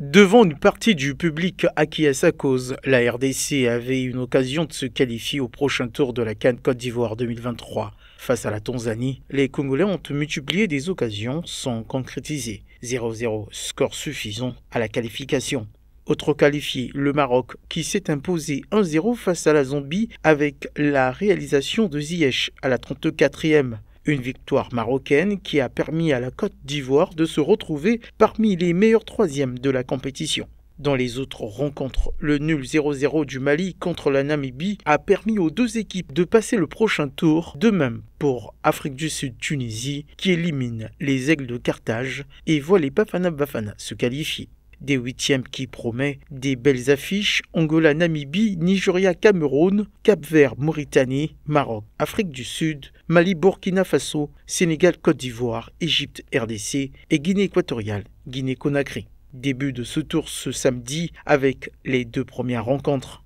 Devant une partie du public acquis à sa cause, la RDC avait une occasion de se qualifier au prochain tour de la Cannes Côte d'Ivoire 2023. Face à la Tanzanie, les Congolais ont multiplié des occasions sans concrétiser. 0-0, score suffisant à la qualification. Autre qualifié, le Maroc, qui s'est imposé 1-0 face à la Zambie avec la réalisation de Ziyech à la 34e. Une victoire marocaine qui a permis à la Côte d'Ivoire de se retrouver parmi les meilleurs troisièmes de la compétition. Dans les autres rencontres, le nul 0-0 du Mali contre la Namibie a permis aux deux équipes de passer le prochain tour, de même pour Afrique du Sud-Tunisie qui élimine les Aigles de Carthage et voit les Bafana Bafana se qualifier. Des huitièmes qui promet des belles affiches Angola, Namibie, Nigeria, Cameroun, Cap-Vert, Mauritanie, Maroc, Afrique du Sud, Mali, Burkina Faso, Sénégal, Côte d'Ivoire, Égypte, RDC et Guinée équatoriale, Guinée-Conakry. Début de ce tour ce samedi avec les deux premières rencontres.